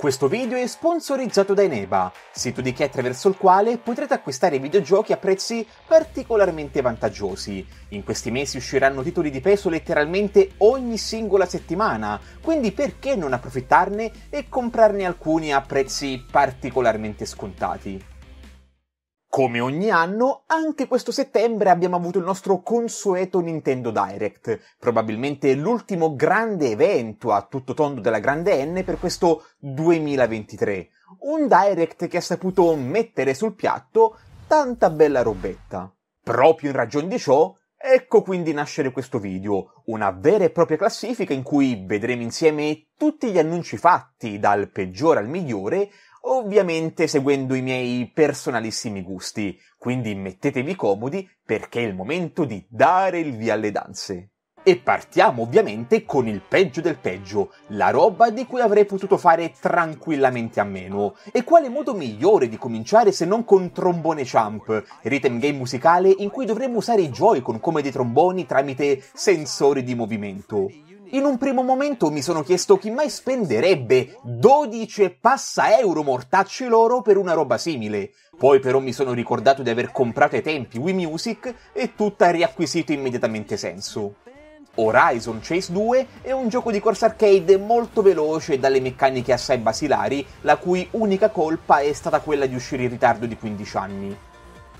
Questo video è sponsorizzato da Eneba, sito di che attraverso il quale potrete acquistare videogiochi a prezzi particolarmente vantaggiosi. In questi mesi usciranno titoli di peso letteralmente ogni singola settimana, quindi perché non approfittarne e comprarne alcuni a prezzi particolarmente scontati? come ogni anno, anche questo settembre abbiamo avuto il nostro consueto Nintendo Direct, probabilmente l'ultimo grande evento a tutto tondo della grande N per questo 2023. Un Direct che ha saputo mettere sul piatto tanta bella robetta. Proprio in ragione di ciò, Ecco quindi nascere questo video, una vera e propria classifica in cui vedremo insieme tutti gli annunci fatti, dal peggiore al migliore, ovviamente seguendo i miei personalissimi gusti, quindi mettetevi comodi perché è il momento di dare il via alle danze. E partiamo ovviamente con il peggio del peggio, la roba di cui avrei potuto fare tranquillamente a meno. E quale modo migliore di cominciare se non con Trombone Champ, rhythm game musicale in cui dovremmo usare i Joy-Con come dei tromboni tramite sensori di movimento. In un primo momento mi sono chiesto chi mai spenderebbe 12 passa euro mortacci loro per una roba simile. Poi però mi sono ricordato di aver comprato ai tempi Wii Music e tutto ha riacquisito immediatamente senso. Horizon Chase 2 è un gioco di corsa arcade molto veloce e dalle meccaniche assai basilari, la cui unica colpa è stata quella di uscire in ritardo di 15 anni.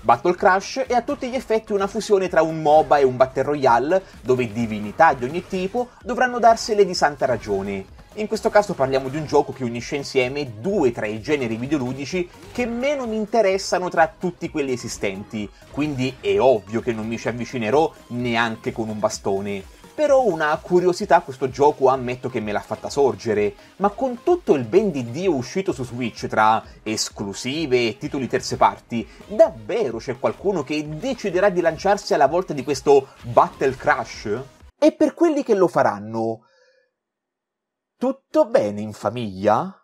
Battle Crash è a tutti gli effetti una fusione tra un MOBA e un Battle Royale, dove divinità di ogni tipo dovranno darsele di santa ragione. In questo caso parliamo di un gioco che unisce insieme due tra i generi videoludici che meno mi interessano tra tutti quelli esistenti, quindi è ovvio che non mi ci avvicinerò neanche con un bastone però una curiosità questo gioco ammetto che me l'ha fatta sorgere, ma con tutto il ben di Dio uscito su Switch tra esclusive e titoli terze parti, davvero c'è qualcuno che deciderà di lanciarsi alla volta di questo Battle Crash? E per quelli che lo faranno, tutto bene in famiglia?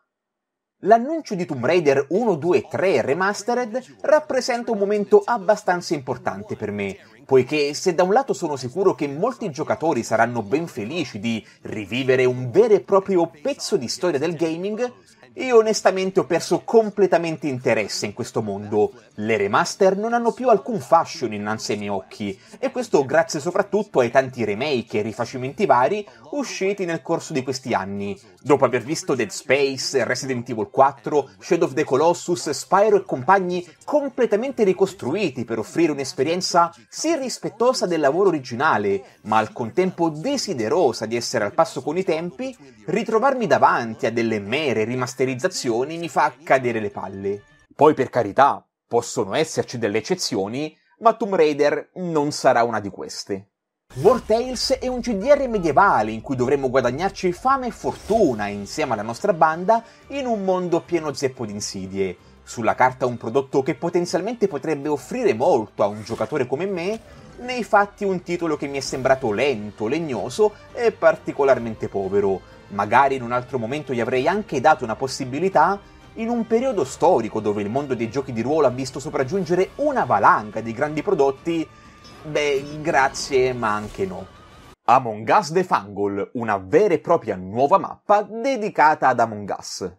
L'annuncio di Tomb Raider 1, 2 e 3 Remastered rappresenta un momento abbastanza importante per me, poiché se da un lato sono sicuro che molti giocatori saranno ben felici di rivivere un vero e proprio pezzo di storia del gaming, io onestamente ho perso completamente interesse in questo mondo. Le remaster non hanno più alcun fashion innanzi ai miei occhi, e questo grazie soprattutto ai tanti remake e rifacimenti vari usciti nel corso di questi anni, dopo aver visto Dead Space, Resident Evil 4, Shadow of the Colossus, Spyro e compagni completamente ricostruiti per offrire un'esperienza sì rispettosa del lavoro originale, ma al contempo desiderosa di essere al passo con i tempi, ritrovarmi davanti a delle mere rimasterizzate caratterizzazioni mi fa cadere le palle. Poi per carità, possono esserci delle eccezioni, ma Tomb Raider non sarà una di queste. War Tales è un CDR medievale in cui dovremmo guadagnarci fame e fortuna insieme alla nostra banda in un mondo pieno zeppo di insidie. Sulla carta un prodotto che potenzialmente potrebbe offrire molto a un giocatore come me, nei fatti un titolo che mi è sembrato lento, legnoso e particolarmente povero magari in un altro momento gli avrei anche dato una possibilità, in un periodo storico dove il mondo dei giochi di ruolo ha visto sopraggiungere una valanga di grandi prodotti, beh, grazie, ma anche no. Among Us The Fungal, una vera e propria nuova mappa dedicata ad Among Us.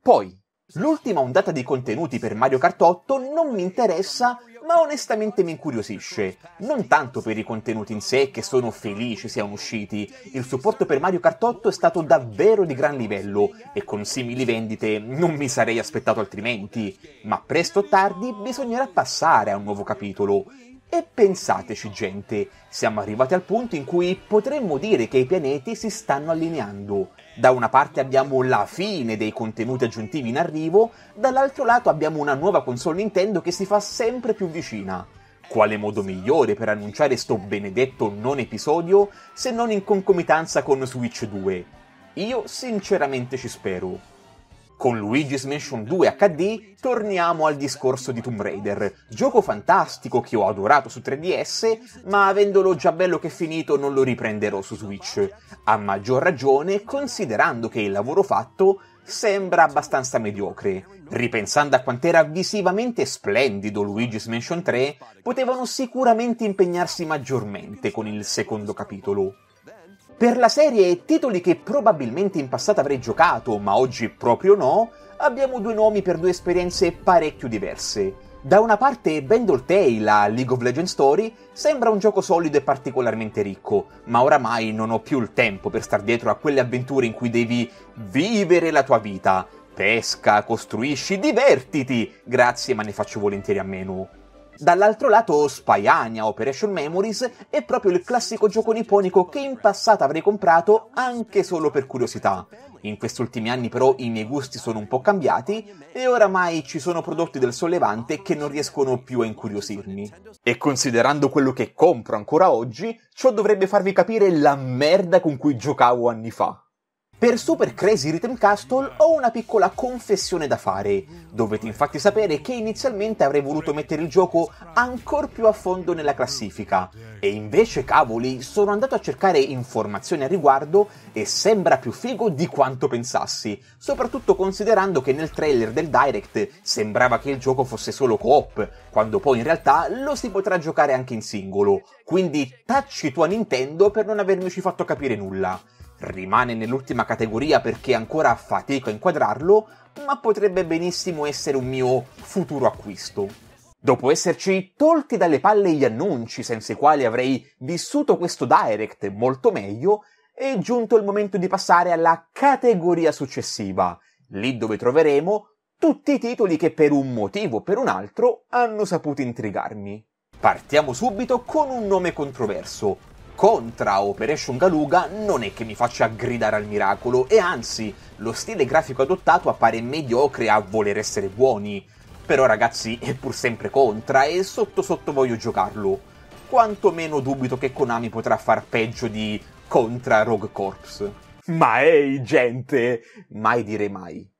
Poi, L'ultima ondata di contenuti per Mario Kart 8 non mi interessa, ma onestamente mi incuriosisce. Non tanto per i contenuti in sé, che sono felice siano usciti. Il supporto per Mario Kart 8 è stato davvero di gran livello, e con simili vendite non mi sarei aspettato altrimenti. Ma presto o tardi bisognerà passare a un nuovo capitolo. E pensateci gente, siamo arrivati al punto in cui potremmo dire che i pianeti si stanno allineando. Da una parte abbiamo la fine dei contenuti aggiuntivi in arrivo, dall'altro lato abbiamo una nuova console Nintendo che si fa sempre più vicina. Quale modo migliore per annunciare sto benedetto non episodio se non in concomitanza con Switch 2? Io sinceramente ci spero. Con Luigi's Mansion 2 HD torniamo al discorso di Tomb Raider, gioco fantastico che ho adorato su 3DS, ma avendolo già bello che finito non lo riprenderò su Switch, a maggior ragione considerando che il lavoro fatto sembra abbastanza mediocre. Ripensando a quant'era visivamente splendido Luigi's Mansion 3, potevano sicuramente impegnarsi maggiormente con il secondo capitolo. Per la serie e titoli che probabilmente in passato avrei giocato, ma oggi proprio no, abbiamo due nomi per due esperienze parecchio diverse. Da una parte Bendle Tale a League of Legends Story sembra un gioco solido e particolarmente ricco, ma oramai non ho più il tempo per star dietro a quelle avventure in cui devi vivere la tua vita. Pesca, costruisci, divertiti! Grazie, ma ne faccio volentieri a meno. Dall'altro lato Spyania Operation Memories è proprio il classico gioco nipponico che in passato avrei comprato anche solo per curiosità. In questi ultimi anni però i miei gusti sono un po' cambiati e oramai ci sono prodotti del sollevante che non riescono più a incuriosirmi. E considerando quello che compro ancora oggi, ciò dovrebbe farvi capire la merda con cui giocavo anni fa. Per Super Crazy Rhythm Castle ho una piccola confessione da fare. Dovete infatti sapere che inizialmente avrei voluto mettere il gioco ancora più a fondo nella classifica. E invece, cavoli, sono andato a cercare informazioni a riguardo e sembra più figo di quanto pensassi, soprattutto considerando che nel trailer del Direct sembrava che il gioco fosse solo co-op, quando poi in realtà lo si potrà giocare anche in singolo. Quindi tacci tua Nintendo per non avermi ci fatto capire nulla. Rimane nell'ultima categoria perché ancora fatico a inquadrarlo, ma potrebbe benissimo essere un mio futuro acquisto. Dopo esserci tolti dalle palle gli annunci senza i quali avrei vissuto questo direct molto meglio, è giunto il momento di passare alla categoria successiva, lì dove troveremo tutti i titoli che per un motivo o per un altro hanno saputo intrigarmi. Partiamo subito con un nome controverso, contra Operation Galuga non è che mi faccia gridare al miracolo e anzi lo stile grafico adottato appare mediocre a voler essere buoni. Però ragazzi è pur sempre contra e sotto sotto voglio giocarlo. Quanto meno dubito che Konami potrà far peggio di contra Rogue Corps. Ma ehi gente! Mai dire mai.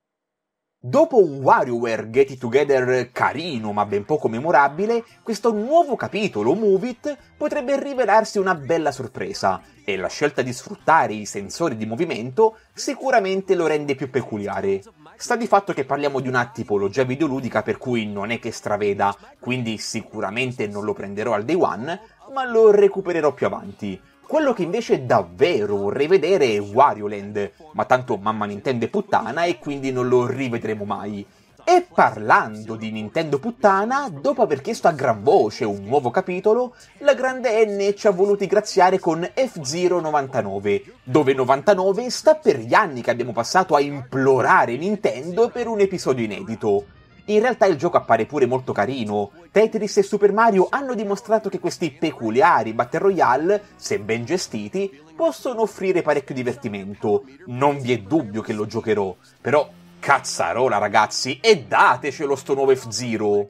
Dopo un WarioWare Get It Together carino ma ben poco memorabile, questo nuovo capitolo, Move It, potrebbe rivelarsi una bella sorpresa e la scelta di sfruttare i sensori di movimento sicuramente lo rende più peculiare. Sta di fatto che parliamo di una tipologia videoludica per cui non è che straveda, quindi sicuramente non lo prenderò al day one, ma lo recupererò più avanti quello che invece davvero vorrei vedere è Wario Land, ma tanto mamma Nintendo è puttana e quindi non lo rivedremo mai. E parlando di Nintendo puttana, dopo aver chiesto a gran voce un nuovo capitolo, la grande N ci ha voluti graziare con F-Zero 99, dove 99 sta per gli anni che abbiamo passato a implorare Nintendo per un episodio inedito. In realtà il gioco appare pure molto carino. Tetris e Super Mario hanno dimostrato che questi peculiari Battle Royale, se ben gestiti, possono offrire parecchio divertimento. Non vi è dubbio che lo giocherò, però cazzarola ragazzi e datecelo sto nuovo F-Zero!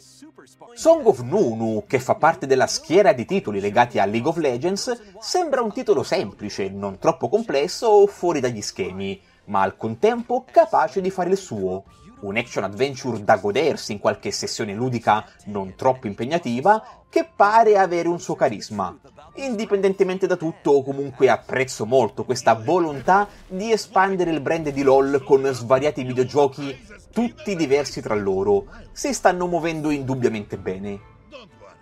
Song of Nunu, che fa parte della schiera di titoli legati a League of Legends, sembra un titolo semplice, non troppo complesso o fuori dagli schemi, ma al contempo capace di fare il suo un action adventure da godersi in qualche sessione ludica non troppo impegnativa, che pare avere un suo carisma. Indipendentemente da tutto, comunque apprezzo molto questa volontà di espandere il brand di LOL con svariati videogiochi tutti diversi tra loro. Si stanno muovendo indubbiamente bene.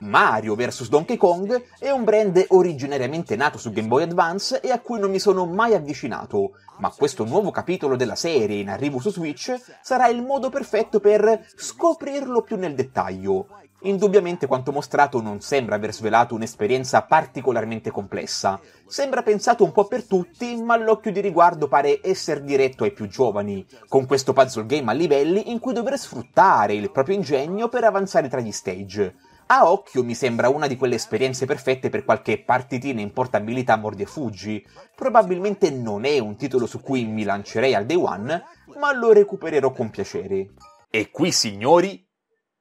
Mario vs Donkey Kong è un brand originariamente nato su Game Boy Advance e a cui non mi sono mai avvicinato, ma questo nuovo capitolo della serie in arrivo su Switch sarà il modo perfetto per scoprirlo più nel dettaglio. Indubbiamente quanto mostrato non sembra aver svelato un'esperienza particolarmente complessa, sembra pensato un po' per tutti, ma l'occhio di riguardo pare essere diretto ai più giovani, con questo puzzle game a livelli in cui dover sfruttare il proprio ingegno per avanzare tra gli stage. A occhio mi sembra una di quelle esperienze perfette per qualche partitina in portabilità mordi e fuggi. Probabilmente non è un titolo su cui mi lancerei al day one, ma lo recupererò con piacere. E qui, signori,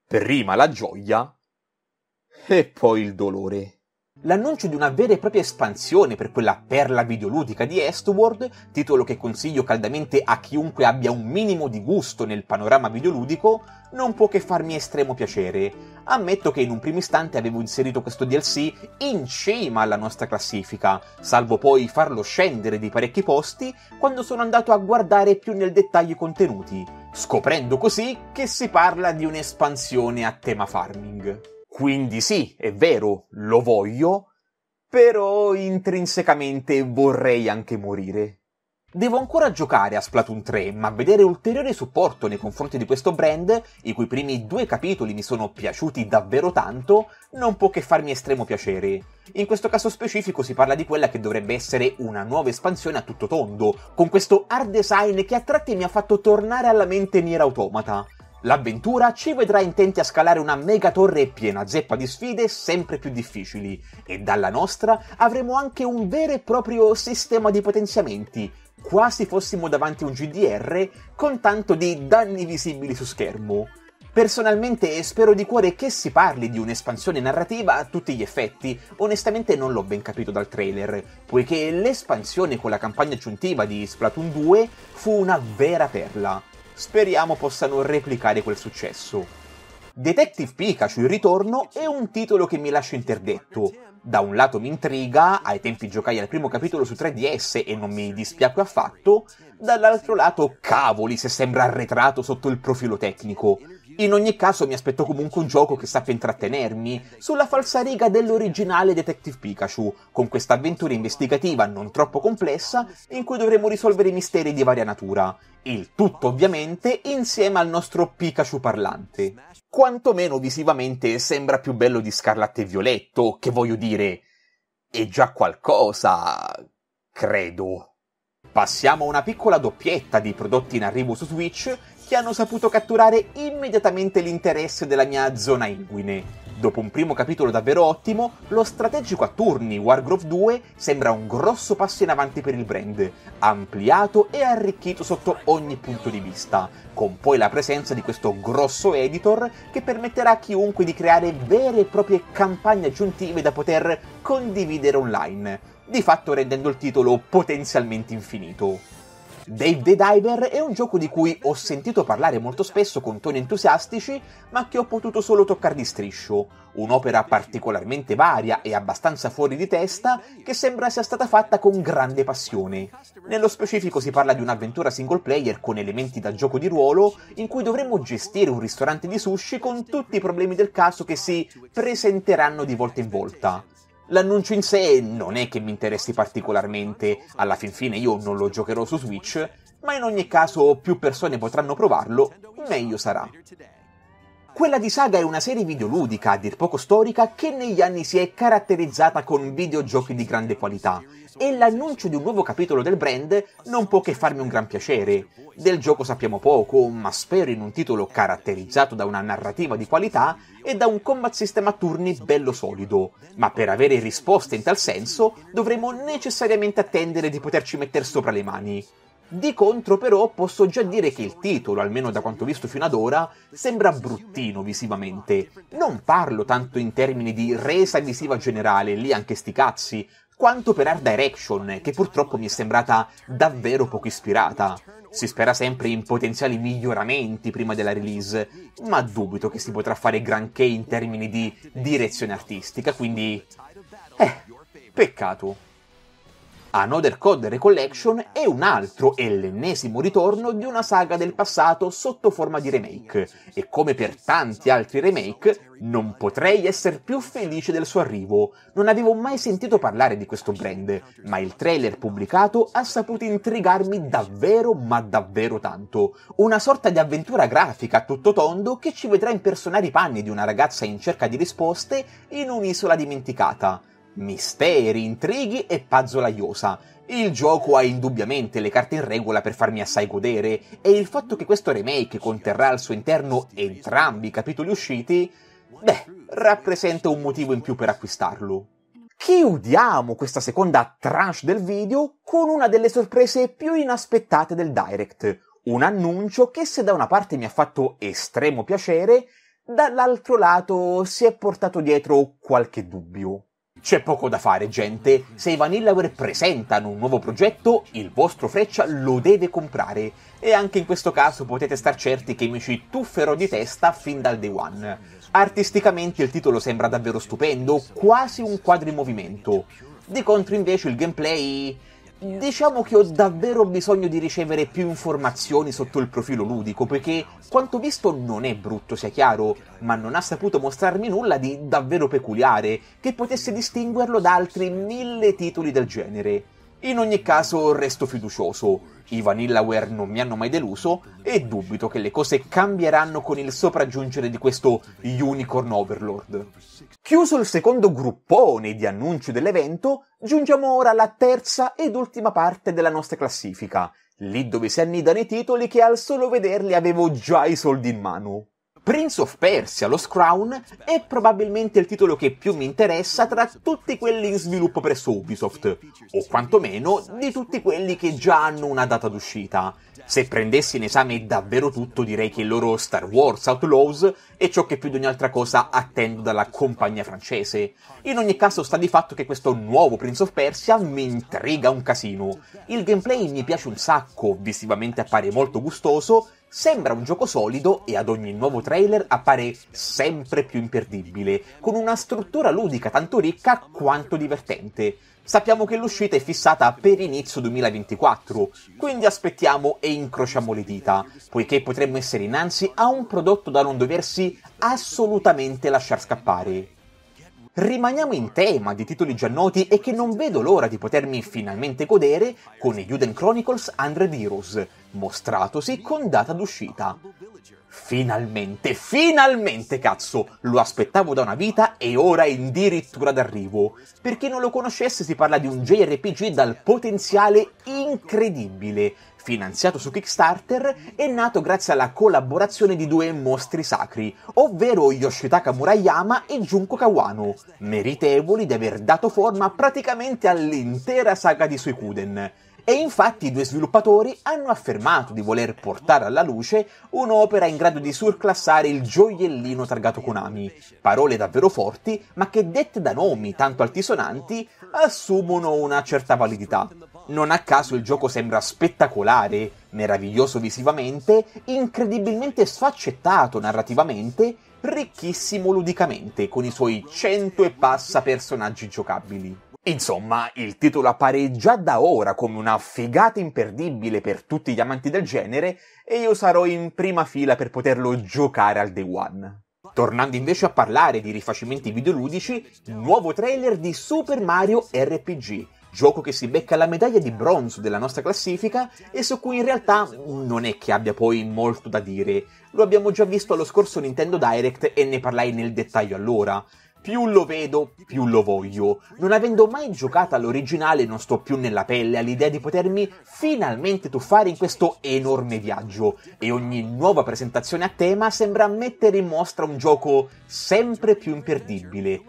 prima la gioia e poi il dolore. L'annuncio di una vera e propria espansione per quella perla videoludica di Estworld, titolo che consiglio caldamente a chiunque abbia un minimo di gusto nel panorama videoludico, non può che farmi estremo piacere. Ammetto che in un primo istante avevo inserito questo DLC in cima alla nostra classifica, salvo poi farlo scendere di parecchi posti quando sono andato a guardare più nel dettaglio i contenuti, scoprendo così che si parla di un'espansione a tema farming. Quindi sì, è vero, lo voglio, però intrinsecamente vorrei anche morire. Devo ancora giocare a Splatoon 3, ma vedere ulteriore supporto nei confronti di questo brand, i cui primi due capitoli mi sono piaciuti davvero tanto, non può che farmi estremo piacere. In questo caso specifico si parla di quella che dovrebbe essere una nuova espansione a tutto tondo, con questo art design che a tratti mi ha fatto tornare alla mente Nier Automata. L'avventura ci vedrà intenti a scalare una mega torre piena zeppa di sfide sempre più difficili e dalla nostra avremo anche un vero e proprio sistema di potenziamenti, quasi fossimo davanti a un GDR con tanto di danni visibili su schermo. Personalmente spero di cuore che si parli di un'espansione narrativa a tutti gli effetti, onestamente non l'ho ben capito dal trailer, poiché l'espansione con la campagna aggiuntiva di Splatoon 2 fu una vera perla speriamo possano replicare quel successo. Detective Pikachu il ritorno è un titolo che mi lascia interdetto. Da un lato mi intriga, ai tempi giocai al primo capitolo su 3DS e non mi dispiacque affatto, dall'altro lato cavoli se sembra arretrato sotto il profilo tecnico. In ogni caso mi aspetto comunque un gioco che sappia intrattenermi sulla falsariga dell'originale Detective Pikachu, con questa avventura investigativa non troppo complessa in cui dovremo risolvere misteri di varia natura. Il tutto ovviamente insieme al nostro Pikachu parlante. Quantomeno visivamente sembra più bello di Scarlatto e Violetto, che voglio dire, è già qualcosa, credo. Passiamo a una piccola doppietta di prodotti in arrivo su Switch che hanno saputo catturare immediatamente l'interesse della mia zona inguine. Dopo un primo capitolo davvero ottimo, lo strategico a turni Wargrove 2 sembra un grosso passo in avanti per il brand, ampliato e arricchito sotto ogni punto di vista, con poi la presenza di questo grosso editor che permetterà a chiunque di creare vere e proprie campagne aggiuntive da poter condividere online, di fatto rendendo il titolo potenzialmente infinito. Dave the Diver è un gioco di cui ho sentito parlare molto spesso con toni entusiastici, ma che ho potuto solo toccare di striscio. Un'opera particolarmente varia e abbastanza fuori di testa che sembra sia stata fatta con grande passione. Nello specifico si parla di un'avventura single player con elementi da gioco di ruolo in cui dovremmo gestire un ristorante di sushi con tutti i problemi del caso che si presenteranno di volta in volta. L'annuncio in sé non è che mi interessi particolarmente, alla fin fine io non lo giocherò su Switch, ma in ogni caso più persone potranno provarlo, meglio sarà. Quella di Saga è una serie videoludica, a dir poco storica, che negli anni si è caratterizzata con videogiochi di grande qualità, e l'annuncio di un nuovo capitolo del brand non può che farmi un gran piacere. Del gioco sappiamo poco, ma spero in un titolo caratterizzato da una narrativa di qualità e da un combat system a turni bello solido, ma per avere risposte in tal senso dovremo necessariamente attendere di poterci mettere sopra le mani. Di contro però posso già dire che il titolo, almeno da quanto visto fino ad ora, sembra bruttino visivamente. Non parlo tanto in termini di resa visiva generale, lì anche sti cazzi, quanto per Art Direction, che purtroppo mi è sembrata davvero poco ispirata. Si spera sempre in potenziali miglioramenti prima della release, ma dubito che si potrà fare granché in termini di direzione artistica, quindi... Eh, peccato. Another Code Recollection è un altro e l'ennesimo ritorno di una saga del passato sotto forma di remake e come per tanti altri remake non potrei essere più felice del suo arrivo. Non avevo mai sentito parlare di questo brand, ma il trailer pubblicato ha saputo intrigarmi davvero ma davvero tanto. Una sorta di avventura grafica a tutto tondo che ci vedrà impersonare i panni di una ragazza in cerca di risposte in un'isola dimenticata misteri, intrighi e pazzolaiosa. Il gioco ha indubbiamente le carte in regola per farmi assai godere e il fatto che questo remake conterrà al suo interno entrambi i capitoli usciti, beh, rappresenta un motivo in più per acquistarlo. Chiudiamo questa seconda tranche del video con una delle sorprese più inaspettate del Direct, un annuncio che se da una parte mi ha fatto estremo piacere, dall'altro lato si è portato dietro qualche dubbio. C'è poco da fare, gente. Se i Vanillaware presentano un nuovo progetto, il vostro Freccia lo deve comprare. E anche in questo caso potete star certi che mi ci tufferò di testa fin dal day one. Artisticamente il titolo sembra davvero stupendo, quasi un quadro in movimento. Di contro invece il gameplay Diciamo che ho davvero bisogno di ricevere più informazioni sotto il profilo ludico, poiché quanto visto non è brutto, sia chiaro, ma non ha saputo mostrarmi nulla di davvero peculiare che potesse distinguerlo da altri mille titoli del genere. In ogni caso resto fiducioso. I Vanillaware non mi hanno mai deluso e dubito che le cose cambieranno con il sopraggiungere di questo Unicorn Overlord. Chiuso il secondo gruppone di annunci dell'evento, giungiamo ora alla terza ed ultima parte della nostra classifica, lì dove si annidano i titoli che al solo vederli avevo già i soldi in mano. Prince of Persia, Lost Crown, è probabilmente il titolo che più mi interessa tra tutti quelli in sviluppo presso Ubisoft, o quantomeno di tutti quelli che già hanno una data d'uscita. Se prendessi in esame davvero tutto direi che il loro Star Wars Outlaws è ciò che più di ogni altra cosa attendo dalla compagnia francese. In ogni caso sta di fatto che questo nuovo Prince of Persia mi intriga un casino. Il gameplay mi piace un sacco, visivamente appare molto gustoso, Sembra un gioco solido e ad ogni nuovo trailer appare sempre più imperdibile, con una struttura ludica tanto ricca quanto divertente. Sappiamo che l'uscita è fissata per inizio 2024, quindi aspettiamo e incrociamo le dita, poiché potremmo essere innanzi a un prodotto da non doversi assolutamente lasciar scappare. Rimaniamo in tema di titoli già noti e che non vedo l'ora di potermi finalmente godere con Juden Chronicles Andre Virus, mostratosi con data d'uscita. Finalmente, finalmente cazzo! Lo aspettavo da una vita e ora è addirittura d'arrivo. Per chi non lo conoscesse si parla di un JRPG dal potenziale incredibile, finanziato su Kickstarter, è nato grazie alla collaborazione di due mostri sacri, ovvero Yoshitaka Murayama e Junko Kawano, meritevoli di aver dato forma praticamente all'intera saga di Suikuden. E infatti i due sviluppatori hanno affermato di voler portare alla luce un'opera in grado di surclassare il gioiellino targato Konami. Parole davvero forti, ma che dette da nomi tanto altisonanti assumono una certa validità. Non a caso il gioco sembra spettacolare, meraviglioso visivamente, incredibilmente sfaccettato narrativamente, ricchissimo ludicamente, con i suoi cento e passa personaggi giocabili. Insomma, il titolo appare già da ora come una figata imperdibile per tutti gli amanti del genere e io sarò in prima fila per poterlo giocare al day one. Tornando invece a parlare di rifacimenti videoludici, nuovo trailer di Super Mario RPG, gioco che si becca la medaglia di bronzo della nostra classifica e su cui in realtà non è che abbia poi molto da dire. Lo abbiamo già visto allo scorso Nintendo Direct e ne parlai nel dettaglio allora. Più lo vedo, più lo voglio. Non avendo mai giocato all'originale non sto più nella pelle all'idea di potermi finalmente tuffare in questo enorme viaggio e ogni nuova presentazione a tema sembra mettere in mostra un gioco sempre più imperdibile.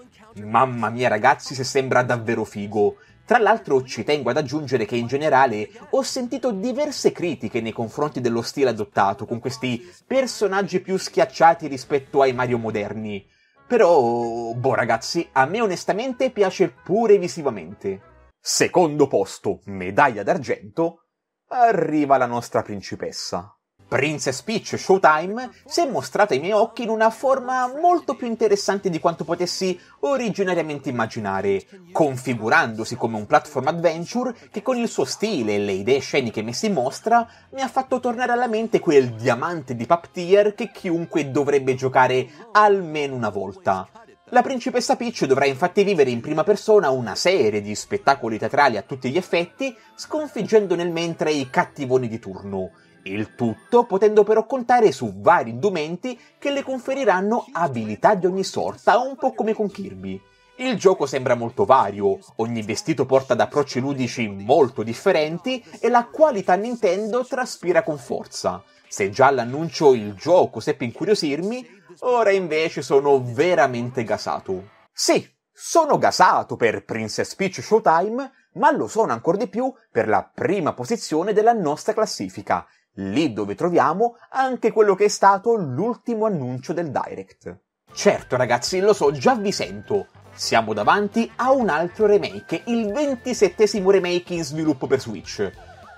Mamma mia ragazzi se sembra davvero figo tra l'altro ci tengo ad aggiungere che in generale ho sentito diverse critiche nei confronti dello stile adottato con questi personaggi più schiacciati rispetto ai Mario moderni. Però, boh ragazzi, a me onestamente piace pure visivamente. Secondo posto, medaglia d'argento, arriva la nostra principessa. Princess Peach Showtime si è mostrata ai miei occhi in una forma molto più interessante di quanto potessi originariamente immaginare, configurandosi come un platform adventure che con il suo stile e le idee sceniche messe in mostra mi ha fatto tornare alla mente quel diamante di Paptier che chiunque dovrebbe giocare almeno una volta. La principessa Peach dovrà infatti vivere in prima persona una serie di spettacoli teatrali a tutti gli effetti, sconfiggendo nel mentre i cattivoni di turno il tutto potendo però contare su vari indumenti che le conferiranno abilità di ogni sorta, un po' come con Kirby. Il gioco sembra molto vario, ogni vestito porta ad approcci ludici molto differenti e la qualità Nintendo traspira con forza. Se già all'annuncio il gioco seppe incuriosirmi, ora invece sono veramente gasato. Sì, sono gasato per Princess Peach Showtime, ma lo sono ancora di più per la prima posizione della nostra classifica, lì dove troviamo anche quello che è stato l'ultimo annuncio del Direct. Certo ragazzi, lo so, già vi sento. Siamo davanti a un altro remake, il ventisettesimo remake in sviluppo per Switch.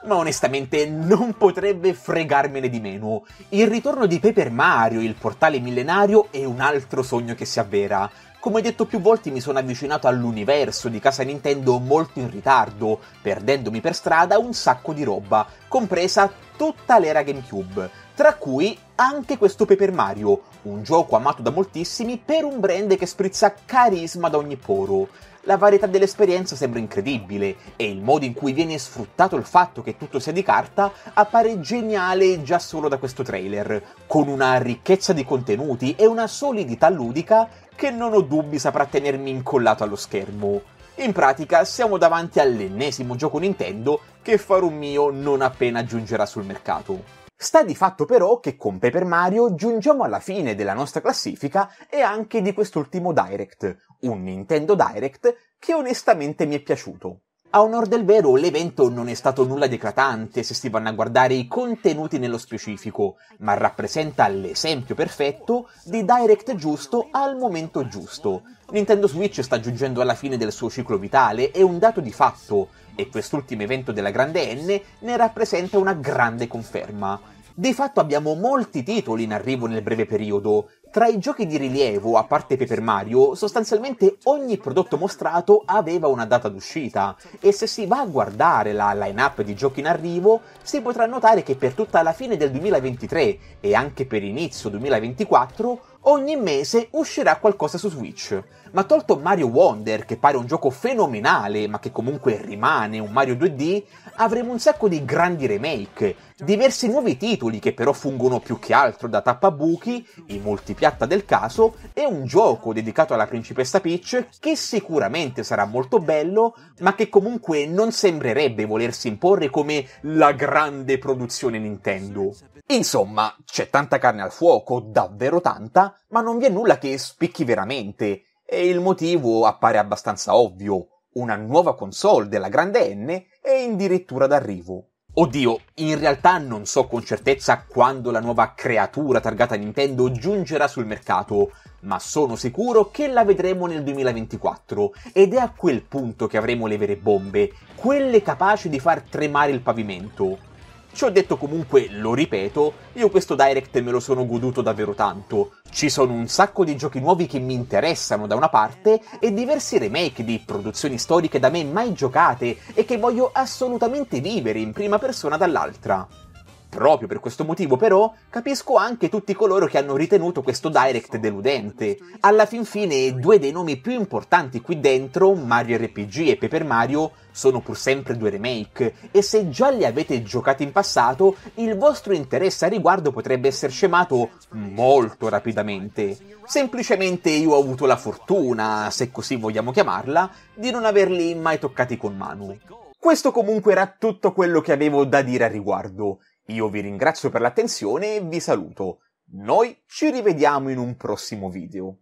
Ma onestamente non potrebbe fregarmene di meno. Il ritorno di Paper Mario, il portale millenario, è un altro sogno che si avvera come detto più volte mi sono avvicinato all'universo di casa Nintendo molto in ritardo, perdendomi per strada un sacco di roba, compresa tutta l'era GameCube, tra cui anche questo Paper Mario, un gioco amato da moltissimi per un brand che sprizza carisma da ogni poro la varietà dell'esperienza sembra incredibile e il modo in cui viene sfruttato il fatto che tutto sia di carta appare geniale già solo da questo trailer, con una ricchezza di contenuti e una solidità ludica che non ho dubbi saprà tenermi incollato allo schermo. In pratica siamo davanti all'ennesimo gioco Nintendo che farò mio non appena giungerà sul mercato. Sta di fatto però che con Paper Mario giungiamo alla fine della nostra classifica e anche di quest'ultimo Direct, un Nintendo Direct che onestamente mi è piaciuto. A onor del vero, l'evento non è stato nulla di eclatante se si vanno a guardare i contenuti nello specifico, ma rappresenta l'esempio perfetto di direct giusto al momento giusto. Nintendo Switch sta giungendo alla fine del suo ciclo vitale, è un dato di fatto, e quest'ultimo evento della grande N ne rappresenta una grande conferma. Di fatto abbiamo molti titoli in arrivo nel breve periodo, tra i giochi di rilievo, a parte Paper Mario, sostanzialmente ogni prodotto mostrato aveva una data d'uscita e se si va a guardare la line-up di giochi in arrivo si potrà notare che per tutta la fine del 2023 e anche per inizio 2024 ogni mese uscirà qualcosa su Switch. Ma tolto Mario Wonder, che pare un gioco fenomenale, ma che comunque rimane un Mario 2D, avremo un sacco di grandi remake, diversi nuovi titoli che però fungono più che altro da tappabuchi, i multipiatta del caso, e un gioco dedicato alla principessa Peach che sicuramente sarà molto bello, ma che comunque non sembrerebbe volersi imporre come la grande produzione Nintendo. Insomma, c'è tanta carne al fuoco, davvero tanta, ma non vi è nulla che spicchi veramente e il motivo appare abbastanza ovvio. Una nuova console della grande N è addirittura d'arrivo. Oddio, in realtà non so con certezza quando la nuova creatura targata Nintendo giungerà sul mercato, ma sono sicuro che la vedremo nel 2024 ed è a quel punto che avremo le vere bombe, quelle capaci di far tremare il pavimento. Ci ho detto comunque, lo ripeto, io questo Direct me lo sono goduto davvero tanto. Ci sono un sacco di giochi nuovi che mi interessano da una parte e diversi remake di produzioni storiche da me mai giocate e che voglio assolutamente vivere in prima persona dall'altra. Proprio per questo motivo, però, capisco anche tutti coloro che hanno ritenuto questo direct deludente. Alla fin fine, due dei nomi più importanti qui dentro, Mario RPG e Paper Mario, sono pur sempre due remake, e se già li avete giocati in passato, il vostro interesse a riguardo potrebbe essere scemato molto rapidamente. Semplicemente io ho avuto la fortuna, se così vogliamo chiamarla, di non averli mai toccati con mano. Questo comunque era tutto quello che avevo da dire a riguardo. Io vi ringrazio per l'attenzione e vi saluto. Noi ci rivediamo in un prossimo video.